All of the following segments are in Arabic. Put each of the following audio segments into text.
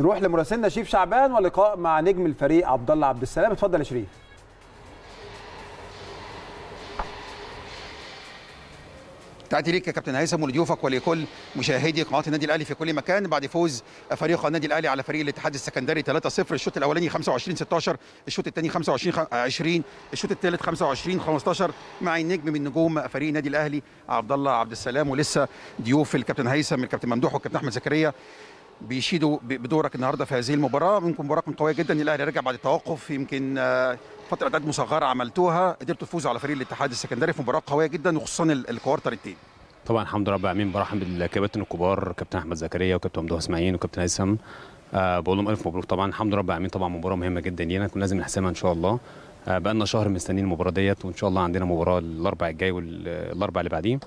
نروح لمراسلنا شريف شعبان ولقاء مع نجم الفريق عبد الله عبد السلام اتفضل يا شريف تحياتي ليك يا كابتن هيثم ولضيوفك ولكل مشاهدي قناه النادي الاهلي في كل مكان بعد فوز فريق النادي الاهلي على فريق الاتحاد السكندري 3-0 الشوط الاولاني 25 16 الشوط الثاني 25 20 الشوط الثالث 25 15 مع النجم من نجوم فريق النادي الاهلي عبد الله عبد السلام ولسه ضيوف الكابتن هيثم الكابتن ممدوح والكابتن احمد زكريا بيشيدوا بدورك النهارده في هذه المباراه منكم مباراه قويه جدا الاهلي رجع بعد التوقف يمكن آه، فتره اعداد مصغره عملتوها قدرتوا تفوزوا على فريق الاتحاد السكندري في مباراه قويه جدا وخصوصا الكوارتر الثاني طبعا الحمد لله رب العالمين برحم بالكباتن الكبار كابتن احمد زكريا وكابتن ممدوح اسماعيل وكابتن هيثم أه بقول لهم الف مبروك طبعا الحمد لله رب العالمين طبعا مباراه مهمه جدا لينا كنا لازم نحسمها ان شاء الله آه، بقالنا شهر مستنيين المباراه ديت وان شاء الله عندنا مباراه الاربع الجاي والاربع اللي بعديه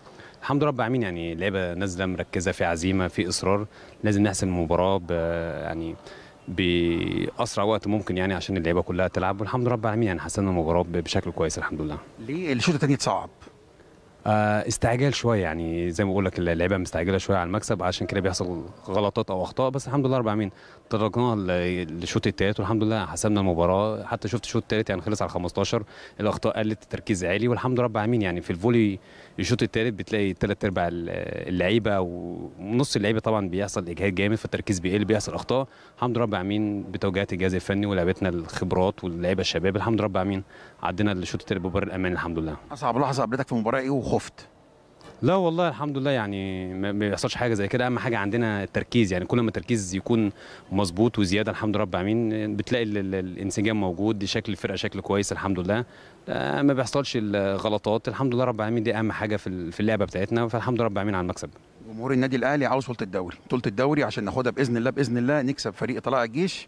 الحمد لله رب العالمين يعني لعيبه نازله مركزه في عزيمه في اصرار لازم نحسم المباراه يعني باسرع وقت ممكن يعني عشان اللعيبه كلها تلعب والحمد لله رب العالمين يعني حسنا المباراه بشكل كويس الحمد لله ليه الشوط الثاني اتصعب آه، استعجال شويه يعني زي ما بقول لك اللعيبه مستعجله شويه على المكسب عشان كده بيحصل غلطات او اخطاء بس الحمد لله رب العالمين تدرجناها للشوط الثالث والحمد لله حسبنا المباراه حتى شفت الشوط الثالث يعني خلص على 15 الاخطاء قلت التركيز عالي والحمد لله رب العالمين يعني في الفولي الشوط الثالث بتلاقي ثلاث ارباع اللعيبه ونص اللعيبه طبعا بيحصل اجهاد جامد فالتركيز بيقل بيحصل اخطاء الحمد لله رب العالمين بتوجيهات الجهاز الفني ولعبتنا الخبرات واللعيبه الشباب الحمد لله رب العالمين عدينا الشوط الثالث ببر الامان الحمد لله اصعب لحظه قابلتك في مباراه ايه خفت لا والله الحمد لله يعني ما بيحصلش حاجه زي كده اهم حاجه عندنا التركيز يعني كل ما التركيز يكون مظبوط وزياده الحمد لله رب العالمين بتلاقي الانسجام موجود شكل الفرقه شكل كويس الحمد لله آه، ما بيحصلش الغلطات الحمد لله رب العالمين دي اهم حاجه في اللعبه بتاعتنا فالحمد لله رب العالمين على المكسب جمهور النادي الاهلي عاوز بطوله الدوري بطوله الدوري عشان ناخدها باذن الله باذن الله نكسب فريق طلائع الجيش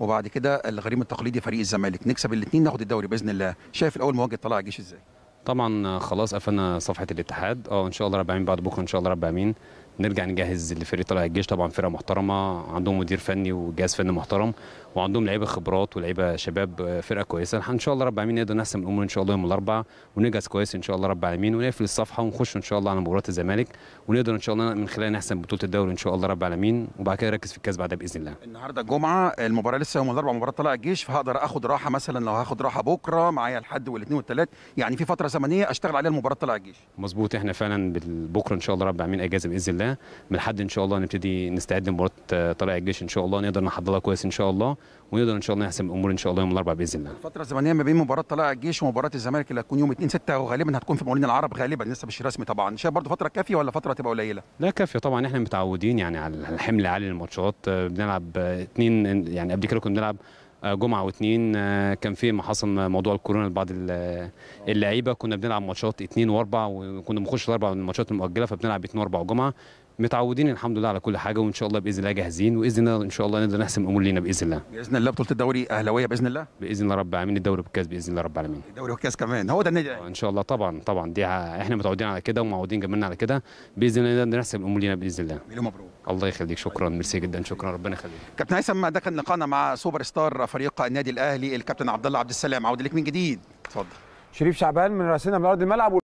وبعد كده الغريم التقليدي فريق الزمالك نكسب الاثنين ناخد الدوري باذن الله شايف الاول مواجهه طلائع الجيش ازاي طبعا آه، خلاص قفلنا صفحه الاتحاد اه ان شاء الله رب العالمين بعد بكره ان شاء الله رب العالمين نرجع نجهز لفريق طلع الجيش طبعا فرقه محترمه عندهم مدير فني وجهاز فني محترم وعندهم لعيبه خبرات ولعيبه شباب آه، فرقه كويسه ان شاء الله رب العالمين نقدر نحسم الامور ان شاء الله يوم الاربعاء ونجهز كويس ان شاء الله رب العالمين ونقفل الصفحه ونخش ان شاء الله على مباراه الزمالك ونقدر ان شاء الله من خلال نحسم بطوله الدوري ان شاء الله رب العالمين وبعد كده نركز في الكاس بعدها باذن الله النهارده الجمعه المباراه لسه يوم الاربعاء مباراه طلائع الجيش فهقدر اخد راحه مثلا لو هاخد راحه بكره معايا الحد والاثنين والثلاث يعني في فتره زمنيه اشتغل عليها المباراه طلائع الجيش مظبوط احنا فعلا بكره ان شاء الله رب العالمين اجازه باذن الله الله من الحد ان شاء الله نبتدي نستعد لمباراه آه، طلائع الجيش ان شاء الله نقدر نحضرها كويس ان شاء الله ونقدر ان شاء الله نحسم الامور ان شاء الله يوم الاربعاء باذن الله. الفتره الزمنيه ما بين مباراه طلائع الجيش ومباراه الزمالك اللي هتكون يوم 2 6 وغالبا هتكون في مولين العرب غالبا لسه مش رسمي طبعا شايف برضه فتره كافيه ولا فتره هتبقى قليله؟ لا كافيه طبعا احنا متعودين يعني على الحمل عالي للماتشات آه، بنلعب اثنين آه، يعني قبل كده كنا بنلعب جمعه واثنين آه، كان في حصل موضوع الكورونا لبعض اللعيبه كنا بنلعب ماتشات اثنين واربع وكنا بنخش الاربع من الماتشات المؤجله فبنلعب اثنين واربع وجمعه متعودين الحمد لله على كل حاجه وان شاء الله باذن الله جاهزين واذن الله ان شاء الله نقدر نحسم امور لينا باذن الله باذن الله بطوله الدوري اهلاويه باذن الله باذن الله رب العالمين الدوري بالكاس باذن الله رب العالمين الدوري والكاس كمان هو ده النادي ان شاء الله طبعا طبعا دي احنا متعودين على كده ومعودين جمالنا على كده باذن الله نقدر نحسم امور لينا باذن الله مبروك الله يخليك شكرا ميرسي جدا شكرا ربنا يخليك كابتن هيثم ده كان لقاءنا مع سوبر ستار فريق النادي الاهلي الكابتن عبد الله عبد السلام عود لك من جديد اتفضل شريف شعبان من راسنا من ارض الملعب